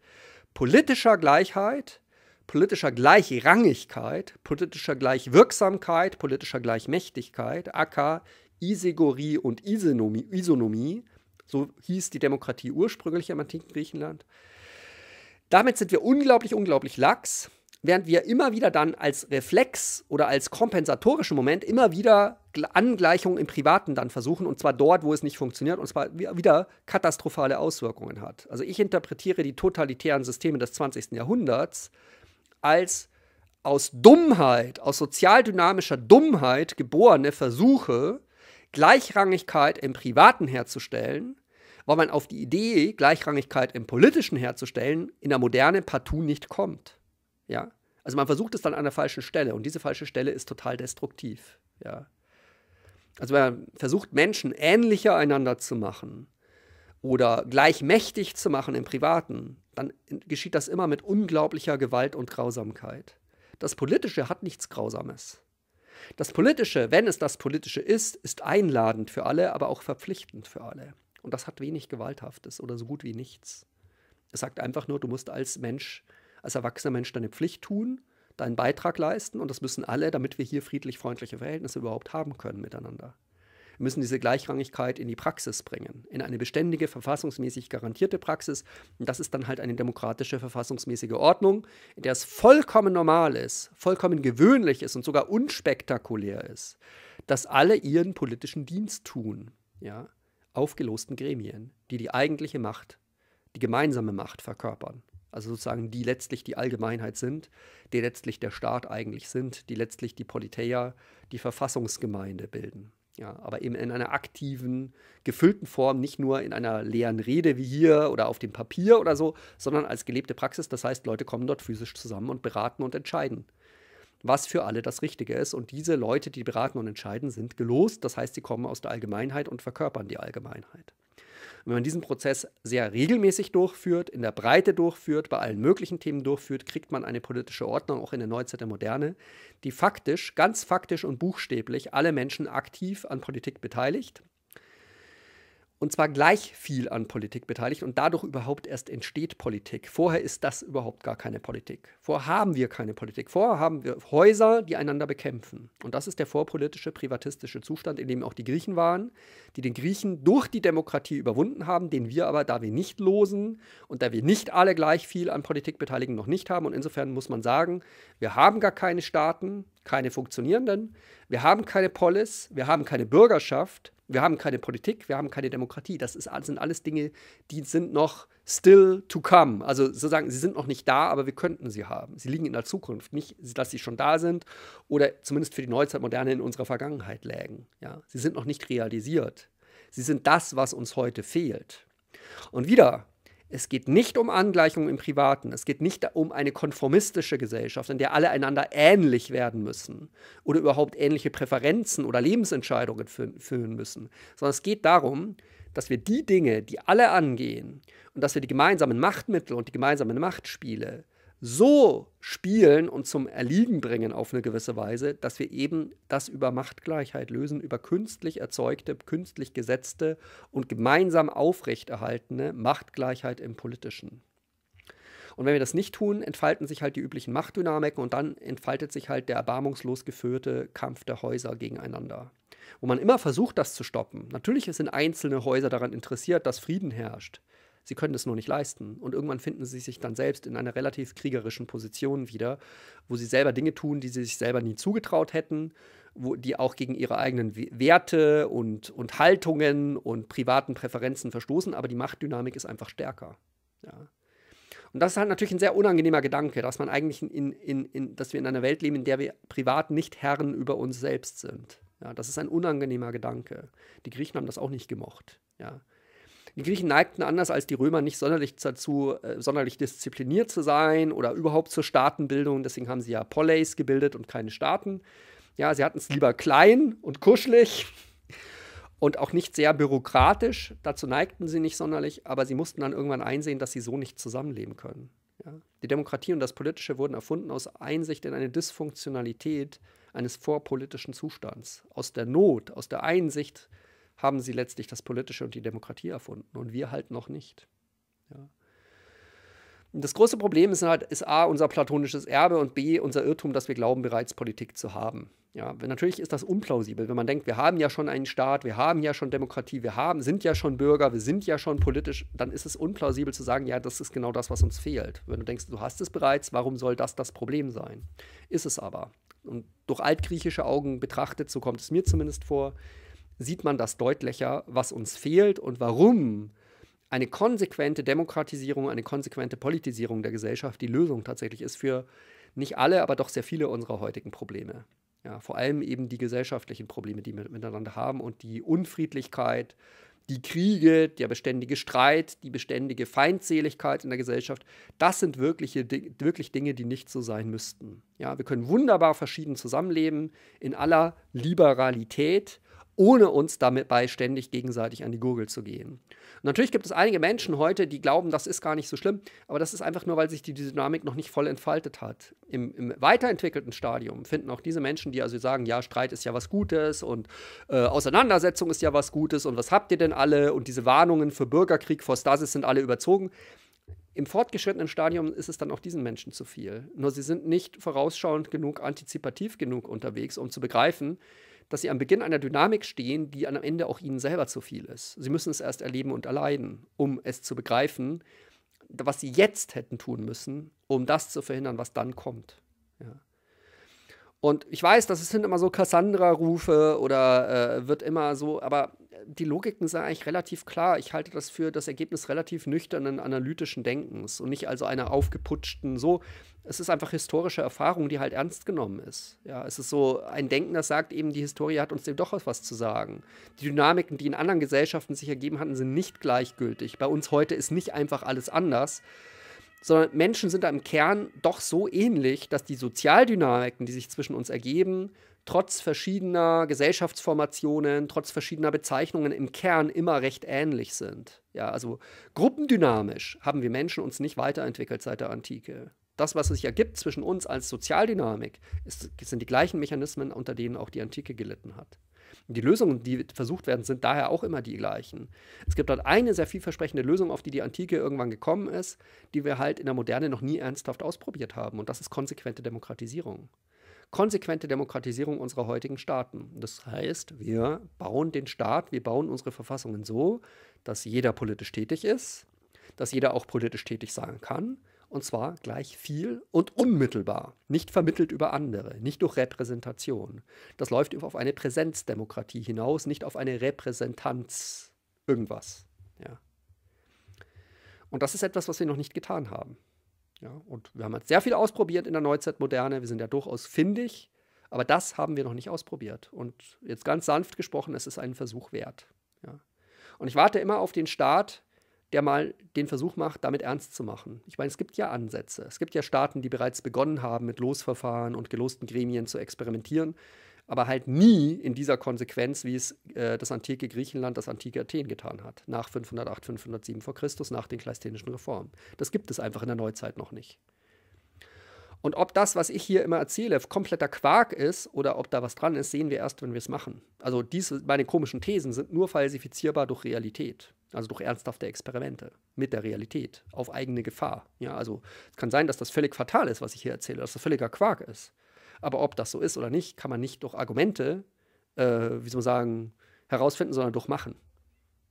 politischer Gleichheit politischer Gleichrangigkeit, politischer Gleichwirksamkeit, politischer Gleichmächtigkeit, aka Isegorie und Isonomie, Isonomie, so hieß die Demokratie ursprünglich im antiken Griechenland. Damit sind wir unglaublich, unglaublich lax, während wir immer wieder dann als Reflex oder als kompensatorischen Moment immer wieder Angleichungen im Privaten dann versuchen, und zwar dort, wo es nicht funktioniert, und zwar wieder katastrophale Auswirkungen hat. Also ich interpretiere die totalitären Systeme des 20. Jahrhunderts als aus Dummheit, aus sozialdynamischer Dummheit geborene Versuche, Gleichrangigkeit im Privaten herzustellen, weil man auf die Idee, Gleichrangigkeit im Politischen herzustellen, in der Moderne partout nicht kommt. Ja? Also man versucht es dann an der falschen Stelle und diese falsche Stelle ist total destruktiv. Ja? Also man versucht Menschen ähnlicher einander zu machen oder gleichmächtig zu machen im Privaten, dann geschieht das immer mit unglaublicher Gewalt und Grausamkeit. Das Politische hat nichts Grausames. Das Politische, wenn es das Politische ist, ist einladend für alle, aber auch verpflichtend für alle. Und das hat wenig Gewalthaftes oder so gut wie nichts. Es sagt einfach nur, du musst als Mensch, als erwachsener Mensch deine Pflicht tun, deinen Beitrag leisten und das müssen alle, damit wir hier friedlich freundliche Verhältnisse überhaupt haben können miteinander müssen diese Gleichrangigkeit in die Praxis bringen, in eine beständige, verfassungsmäßig garantierte Praxis. Und das ist dann halt eine demokratische, verfassungsmäßige Ordnung, in der es vollkommen normal ist, vollkommen gewöhnlich ist und sogar unspektakulär ist, dass alle ihren politischen Dienst tun, ja, aufgelosten Gremien, die die eigentliche Macht, die gemeinsame Macht verkörpern also sozusagen die letztlich die Allgemeinheit sind, die letztlich der Staat eigentlich sind, die letztlich die Politeia, die Verfassungsgemeinde bilden. Ja, aber eben in einer aktiven, gefüllten Form, nicht nur in einer leeren Rede wie hier oder auf dem Papier oder so, sondern als gelebte Praxis. Das heißt, Leute kommen dort physisch zusammen und beraten und entscheiden, was für alle das Richtige ist. Und diese Leute, die beraten und entscheiden, sind gelost. Das heißt, sie kommen aus der Allgemeinheit und verkörpern die Allgemeinheit. Und wenn man diesen Prozess sehr regelmäßig durchführt, in der Breite durchführt, bei allen möglichen Themen durchführt, kriegt man eine politische Ordnung auch in der Neuzeit der Moderne, die faktisch, ganz faktisch und buchstäblich alle Menschen aktiv an Politik beteiligt und zwar gleich viel an Politik beteiligt und dadurch überhaupt erst entsteht Politik. Vorher ist das überhaupt gar keine Politik. Vorher haben wir keine Politik. Vorher haben wir Häuser, die einander bekämpfen. Und das ist der vorpolitische, privatistische Zustand, in dem auch die Griechen waren, die den Griechen durch die Demokratie überwunden haben, den wir aber, da wir nicht losen und da wir nicht alle gleich viel an Politik beteiligen, noch nicht haben. Und insofern muss man sagen, wir haben gar keine Staaten, keine funktionierenden, wir haben keine Polis, wir haben keine Bürgerschaft wir haben keine Politik, wir haben keine Demokratie. Das ist, sind alles Dinge, die sind noch still to come. Also sozusagen, sie sind noch nicht da, aber wir könnten sie haben. Sie liegen in der Zukunft. Nicht, dass sie schon da sind oder zumindest für die Neuzeitmoderne in unserer Vergangenheit lägen. Ja? Sie sind noch nicht realisiert. Sie sind das, was uns heute fehlt. Und wieder es geht nicht um Angleichung im Privaten. Es geht nicht um eine konformistische Gesellschaft, in der alle einander ähnlich werden müssen oder überhaupt ähnliche Präferenzen oder Lebensentscheidungen führen müssen, sondern es geht darum, dass wir die Dinge, die alle angehen und dass wir die gemeinsamen Machtmittel und die gemeinsamen Machtspiele so spielen und zum Erliegen bringen auf eine gewisse Weise, dass wir eben das über Machtgleichheit lösen, über künstlich erzeugte, künstlich gesetzte und gemeinsam aufrechterhaltene Machtgleichheit im politischen. Und wenn wir das nicht tun, entfalten sich halt die üblichen Machtdynamiken und dann entfaltet sich halt der erbarmungslos geführte Kampf der Häuser gegeneinander. Wo man immer versucht, das zu stoppen. Natürlich sind einzelne Häuser daran interessiert, dass Frieden herrscht. Sie können es nur nicht leisten. Und irgendwann finden sie sich dann selbst in einer relativ kriegerischen Position wieder, wo sie selber Dinge tun, die sie sich selber nie zugetraut hätten, wo, die auch gegen ihre eigenen Werte und, und Haltungen und privaten Präferenzen verstoßen, aber die Machtdynamik ist einfach stärker. Ja. Und das ist halt natürlich ein sehr unangenehmer Gedanke, dass man eigentlich in, in, in, dass wir in einer Welt leben, in der wir privat nicht Herren über uns selbst sind. Ja, das ist ein unangenehmer Gedanke. Die Griechen haben das auch nicht gemocht. Ja. Die Griechen neigten anders als die Römer nicht sonderlich dazu, äh, sonderlich diszipliniert zu sein oder überhaupt zur Staatenbildung. Deswegen haben sie ja Polleis gebildet und keine Staaten. Ja, sie hatten es lieber klein und kuschelig und auch nicht sehr bürokratisch. Dazu neigten sie nicht sonderlich, aber sie mussten dann irgendwann einsehen, dass sie so nicht zusammenleben können. Ja. Die Demokratie und das Politische wurden erfunden aus Einsicht in eine Dysfunktionalität eines vorpolitischen Zustands, aus der Not, aus der Einsicht haben sie letztlich das Politische und die Demokratie erfunden und wir halt noch nicht. Ja. Das große Problem ist halt, ist A, unser platonisches Erbe und B, unser Irrtum, dass wir glauben, bereits Politik zu haben. Ja, natürlich ist das unplausibel, wenn man denkt, wir haben ja schon einen Staat, wir haben ja schon Demokratie, wir haben, sind ja schon Bürger, wir sind ja schon politisch, dann ist es unplausibel zu sagen, ja, das ist genau das, was uns fehlt. Wenn du denkst, du hast es bereits, warum soll das das Problem sein? Ist es aber. Und durch altgriechische Augen betrachtet, so kommt es mir zumindest vor, sieht man das deutlicher, was uns fehlt und warum eine konsequente Demokratisierung, eine konsequente Politisierung der Gesellschaft die Lösung tatsächlich ist für nicht alle, aber doch sehr viele unserer heutigen Probleme. Ja, vor allem eben die gesellschaftlichen Probleme, die wir miteinander haben und die Unfriedlichkeit, die Kriege, der beständige Streit, die beständige Feindseligkeit in der Gesellschaft, das sind wirkliche, wirklich Dinge, die nicht so sein müssten. Ja, wir können wunderbar verschieden zusammenleben in aller Liberalität ohne uns damit bei ständig gegenseitig an die Gurgel zu gehen. Und natürlich gibt es einige Menschen heute, die glauben, das ist gar nicht so schlimm, aber das ist einfach nur, weil sich die Dynamik noch nicht voll entfaltet hat. Im, im weiterentwickelten Stadium finden auch diese Menschen, die also sagen, ja, Streit ist ja was Gutes und äh, Auseinandersetzung ist ja was Gutes und was habt ihr denn alle und diese Warnungen für Bürgerkrieg vor Stasis sind alle überzogen. Im fortgeschrittenen Stadium ist es dann auch diesen Menschen zu viel. Nur sie sind nicht vorausschauend genug, antizipativ genug unterwegs, um zu begreifen, dass sie am Beginn einer Dynamik stehen, die am Ende auch ihnen selber zu viel ist. Sie müssen es erst erleben und erleiden, um es zu begreifen, was sie jetzt hätten tun müssen, um das zu verhindern, was dann kommt. Ja. Und ich weiß, das sind immer so Cassandra-Rufe oder äh, wird immer so, aber die Logiken sind eigentlich relativ klar. Ich halte das für das Ergebnis relativ nüchternen analytischen Denkens und nicht also einer aufgeputschten so. Es ist einfach historische Erfahrung, die halt ernst genommen ist. Ja, es ist so ein Denken, das sagt eben, die Historie hat uns dem doch was zu sagen. Die Dynamiken, die in anderen Gesellschaften sich ergeben hatten, sind nicht gleichgültig. Bei uns heute ist nicht einfach alles anders, sondern Menschen sind da im Kern doch so ähnlich, dass die Sozialdynamiken, die sich zwischen uns ergeben, trotz verschiedener Gesellschaftsformationen, trotz verschiedener Bezeichnungen im Kern immer recht ähnlich sind. Ja, also gruppendynamisch haben wir Menschen uns nicht weiterentwickelt seit der Antike. Das, was es ja gibt zwischen uns als Sozialdynamik, ist, sind die gleichen Mechanismen, unter denen auch die Antike gelitten hat. Und die Lösungen, die versucht werden, sind daher auch immer die gleichen. Es gibt dort eine sehr vielversprechende Lösung, auf die die Antike irgendwann gekommen ist, die wir halt in der Moderne noch nie ernsthaft ausprobiert haben. Und das ist konsequente Demokratisierung konsequente Demokratisierung unserer heutigen Staaten. Das heißt, wir bauen den Staat, wir bauen unsere Verfassungen so, dass jeder politisch tätig ist, dass jeder auch politisch tätig sein kann, und zwar gleich viel und unmittelbar, nicht vermittelt über andere, nicht durch Repräsentation. Das läuft auf eine Präsenzdemokratie hinaus, nicht auf eine Repräsentanz irgendwas. Ja. Und das ist etwas, was wir noch nicht getan haben. Ja, und wir haben jetzt halt sehr viel ausprobiert in der Neuzeitmoderne. Wir sind ja durchaus findig, aber das haben wir noch nicht ausprobiert. Und jetzt ganz sanft gesprochen, es ist einen Versuch wert. Ja. Und ich warte immer auf den Staat, der mal den Versuch macht, damit ernst zu machen. Ich meine, es gibt ja Ansätze. Es gibt ja Staaten, die bereits begonnen haben, mit Losverfahren und gelosten Gremien zu experimentieren aber halt nie in dieser Konsequenz, wie es äh, das antike Griechenland, das antike Athen getan hat, nach 508, 507 vor Christus, nach den kleisthenischen Reformen. Das gibt es einfach in der Neuzeit noch nicht. Und ob das, was ich hier immer erzähle, kompletter Quark ist oder ob da was dran ist, sehen wir erst, wenn wir es machen. Also diese, meine komischen Thesen sind nur falsifizierbar durch Realität, also durch ernsthafte Experimente mit der Realität auf eigene Gefahr. Ja, also es kann sein, dass das völlig fatal ist, was ich hier erzähle, dass das völliger Quark ist. Aber ob das so ist oder nicht, kann man nicht durch Argumente, äh, wie soll man sagen, herausfinden, sondern durch Machen.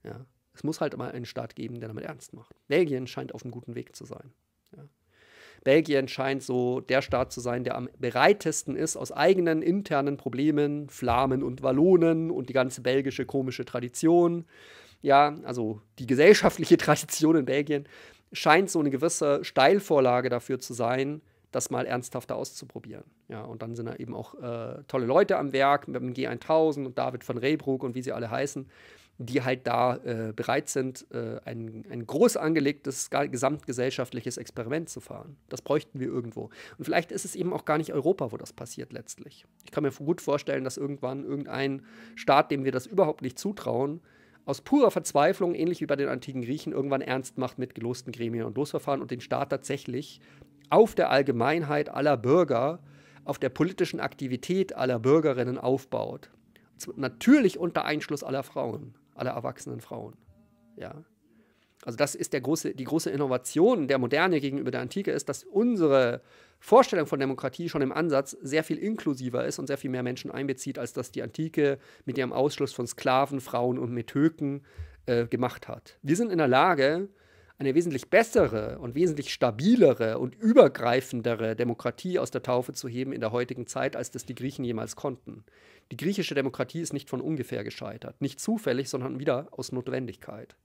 Ja. Es muss halt immer einen Staat geben, der damit ernst macht. Belgien scheint auf einem guten Weg zu sein. Ja. Belgien scheint so der Staat zu sein, der am bereitesten ist, aus eigenen internen Problemen, Flamen und Wallonen und die ganze belgische komische Tradition, ja, also die gesellschaftliche Tradition in Belgien, scheint so eine gewisse Steilvorlage dafür zu sein, das mal ernsthafter auszuprobieren. Ja, und dann sind da eben auch äh, tolle Leute am Werk mit dem G1000 und David von Rehbruck und wie sie alle heißen, die halt da äh, bereit sind, äh, ein, ein groß angelegtes gesamtgesellschaftliches Experiment zu fahren. Das bräuchten wir irgendwo. Und vielleicht ist es eben auch gar nicht Europa, wo das passiert letztlich. Ich kann mir gut vorstellen, dass irgendwann irgendein Staat, dem wir das überhaupt nicht zutrauen, aus purer Verzweiflung, ähnlich wie bei den antiken Griechen, irgendwann ernst macht mit gelosten Gremien und Losverfahren und den Staat tatsächlich auf der Allgemeinheit aller Bürger, auf der politischen Aktivität aller Bürgerinnen aufbaut. Natürlich unter Einschluss aller Frauen, aller erwachsenen Frauen. Ja. Also das ist der große, die große Innovation der Moderne gegenüber der Antike ist, dass unsere Vorstellung von Demokratie schon im Ansatz sehr viel inklusiver ist und sehr viel mehr Menschen einbezieht, als das die Antike mit ihrem Ausschluss von Sklaven, Frauen und Metöken äh, gemacht hat. Wir sind in der Lage, eine wesentlich bessere und wesentlich stabilere und übergreifendere Demokratie aus der Taufe zu heben in der heutigen Zeit, als das die Griechen jemals konnten. Die griechische Demokratie ist nicht von ungefähr gescheitert, nicht zufällig, sondern wieder aus Notwendigkeit.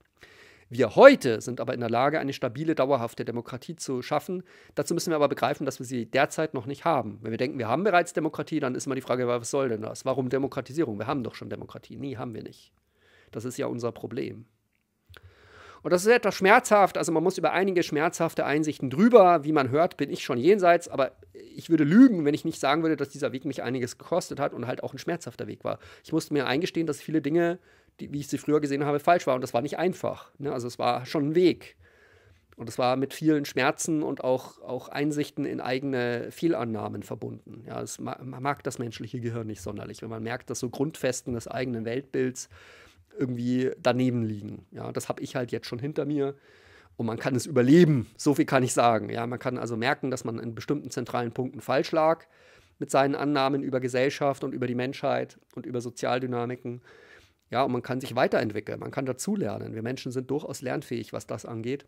Wir heute sind aber in der Lage, eine stabile, dauerhafte Demokratie zu schaffen. Dazu müssen wir aber begreifen, dass wir sie derzeit noch nicht haben. Wenn wir denken, wir haben bereits Demokratie, dann ist immer die Frage, was soll denn das? Warum Demokratisierung? Wir haben doch schon Demokratie. Nie haben wir nicht. Das ist ja unser Problem. Und das ist etwas schmerzhaft. Also man muss über einige schmerzhafte Einsichten drüber. Wie man hört, bin ich schon jenseits. Aber ich würde lügen, wenn ich nicht sagen würde, dass dieser Weg mich einiges gekostet hat und halt auch ein schmerzhafter Weg war. Ich musste mir eingestehen, dass viele Dinge, die, wie ich sie früher gesehen habe, falsch waren. Und das war nicht einfach. Ne? Also es war schon ein Weg. Und es war mit vielen Schmerzen und auch, auch Einsichten in eigene Fehlannahmen verbunden. Ja, es mag, mag das menschliche Gehirn nicht sonderlich, wenn man merkt, dass so Grundfesten des eigenen Weltbilds irgendwie daneben liegen. Ja, das habe ich halt jetzt schon hinter mir und man kann es überleben. So viel kann ich sagen. Ja, man kann also merken, dass man in bestimmten zentralen Punkten falsch lag mit seinen Annahmen über Gesellschaft und über die Menschheit und über Sozialdynamiken. Ja, und man kann sich weiterentwickeln, man kann dazulernen. Wir Menschen sind durchaus lernfähig, was das angeht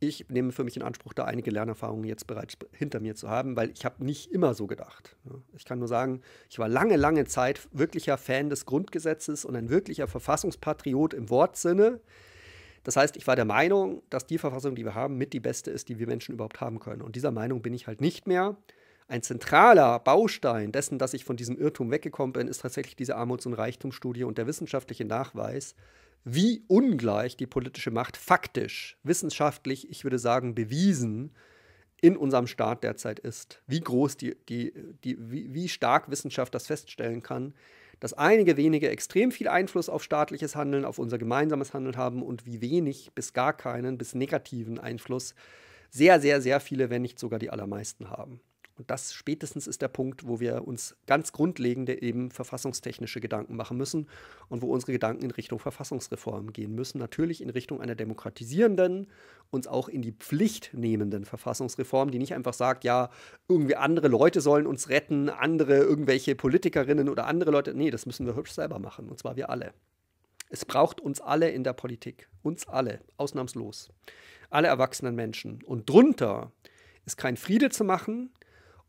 ich nehme für mich in Anspruch, da einige Lernerfahrungen jetzt bereits hinter mir zu haben, weil ich habe nicht immer so gedacht. Ne? Ich kann nur sagen, ich war lange, lange Zeit wirklicher Fan des Grundgesetzes und ein wirklicher Verfassungspatriot im Wortsinne. Das heißt, ich war der Meinung, dass die Verfassung, die wir haben, mit die beste ist, die wir Menschen überhaupt haben können. Und dieser Meinung bin ich halt nicht mehr. Ein zentraler Baustein dessen, dass ich von diesem Irrtum weggekommen bin, ist tatsächlich diese Armuts- und Reichtumsstudie und der wissenschaftliche Nachweis, wie ungleich die politische Macht faktisch, wissenschaftlich, ich würde sagen, bewiesen in unserem Staat derzeit ist. Wie groß die, die, die wie, wie stark Wissenschaft das feststellen kann, dass einige wenige extrem viel Einfluss auf staatliches Handeln, auf unser gemeinsames Handeln haben und wie wenig bis gar keinen, bis negativen Einfluss sehr, sehr, sehr viele, wenn nicht sogar die allermeisten haben. Und das spätestens ist der Punkt, wo wir uns ganz grundlegende eben verfassungstechnische Gedanken machen müssen und wo unsere Gedanken in Richtung Verfassungsreform gehen müssen. Natürlich in Richtung einer demokratisierenden, uns auch in die Pflicht nehmenden Verfassungsreform, die nicht einfach sagt, ja, irgendwie andere Leute sollen uns retten, andere irgendwelche Politikerinnen oder andere Leute. Nee, das müssen wir hübsch selber machen. Und zwar wir alle. Es braucht uns alle in der Politik. Uns alle. Ausnahmslos. Alle erwachsenen Menschen. Und drunter ist kein Friede zu machen,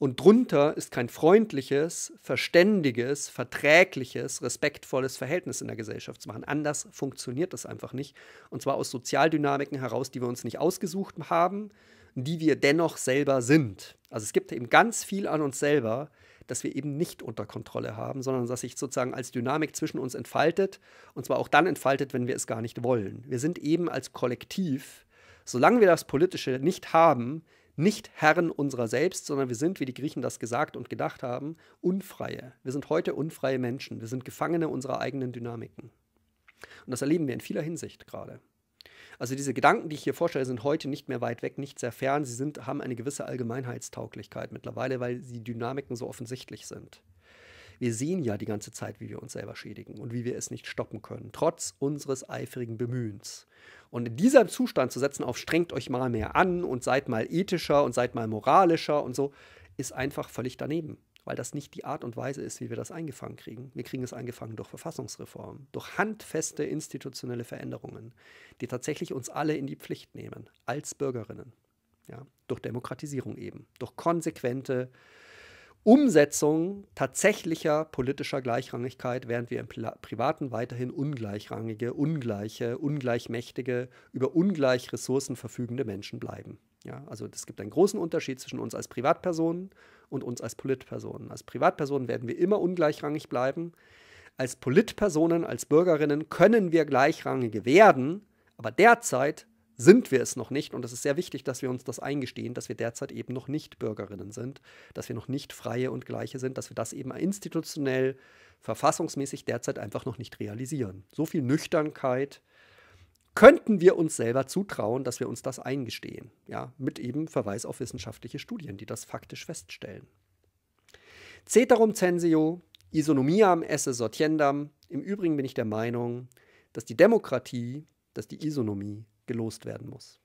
und drunter ist kein freundliches, verständiges, verträgliches, respektvolles Verhältnis in der Gesellschaft zu machen. Anders funktioniert das einfach nicht. Und zwar aus Sozialdynamiken heraus, die wir uns nicht ausgesucht haben, die wir dennoch selber sind. Also es gibt eben ganz viel an uns selber, das wir eben nicht unter Kontrolle haben, sondern das sich sozusagen als Dynamik zwischen uns entfaltet. Und zwar auch dann entfaltet, wenn wir es gar nicht wollen. Wir sind eben als Kollektiv, solange wir das Politische nicht haben, nicht Herren unserer selbst, sondern wir sind, wie die Griechen das gesagt und gedacht haben, unfreie. Wir sind heute unfreie Menschen. Wir sind Gefangene unserer eigenen Dynamiken. Und das erleben wir in vieler Hinsicht gerade. Also diese Gedanken, die ich hier vorstelle, sind heute nicht mehr weit weg, nicht sehr fern. Sie sind, haben eine gewisse Allgemeinheitstauglichkeit mittlerweile, weil die Dynamiken so offensichtlich sind. Wir sehen ja die ganze Zeit, wie wir uns selber schädigen und wie wir es nicht stoppen können, trotz unseres eifrigen Bemühens. Und in diesem Zustand zu setzen auf strengt euch mal mehr an und seid mal ethischer und seid mal moralischer und so, ist einfach völlig daneben weil das nicht die Art und Weise ist, wie wir das eingefangen kriegen. Wir kriegen es eingefangen durch Verfassungsreformen, durch handfeste institutionelle Veränderungen, die tatsächlich uns alle in die Pflicht nehmen, als Bürgerinnen. Ja, durch Demokratisierung eben, durch konsequente Umsetzung tatsächlicher politischer Gleichrangigkeit, während wir im Privaten weiterhin ungleichrangige, ungleiche, ungleichmächtige, über ungleich Ressourcen verfügende Menschen bleiben. Ja, also es gibt einen großen Unterschied zwischen uns als Privatpersonen und uns als Politpersonen. Als Privatpersonen werden wir immer ungleichrangig bleiben. Als Politpersonen, als Bürgerinnen können wir gleichrangige werden, aber derzeit sind wir es noch nicht. Und es ist sehr wichtig, dass wir uns das eingestehen, dass wir derzeit eben noch nicht Bürgerinnen sind, dass wir noch nicht freie und gleiche sind, dass wir das eben institutionell, verfassungsmäßig derzeit einfach noch nicht realisieren. So viel Nüchternkeit könnten wir uns selber zutrauen, dass wir uns das eingestehen. Ja, mit eben Verweis auf wissenschaftliche Studien, die das faktisch feststellen. Ceterum censio, isonomiam esse sortiendam. Im Übrigen bin ich der Meinung, dass die Demokratie, dass die Isonomie gelost werden muss.